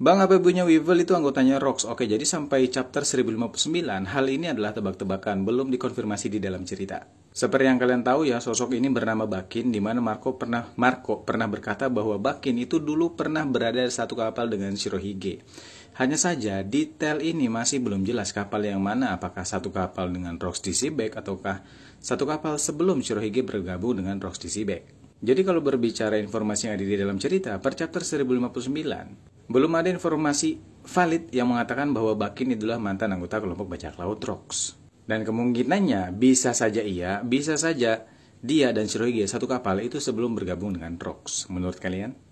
Bang apa punya Weevil itu anggotanya Rocks. Oke, jadi sampai chapter 1059, hal ini adalah tebak-tebakan, belum dikonfirmasi di dalam cerita. Seperti yang kalian tahu ya, sosok ini bernama Bakin, di mana Marco pernah Marco pernah berkata bahwa Bakin itu dulu pernah berada di satu kapal dengan Shirohige. Hanya saja, detail ini masih belum jelas kapal yang mana, apakah satu kapal dengan Rocks di Seabag, ataukah satu kapal sebelum Shirohige bergabung dengan Rocks di Seabag. Jadi kalau berbicara informasi yang ada di dalam cerita, per chapter 1059, belum ada informasi valid yang mengatakan bahwa Bakin adalah mantan anggota kelompok bajak laut Rocks Dan kemungkinannya bisa saja iya, bisa saja dia dan Shirohige satu kapal itu sebelum bergabung dengan Rocks Menurut kalian?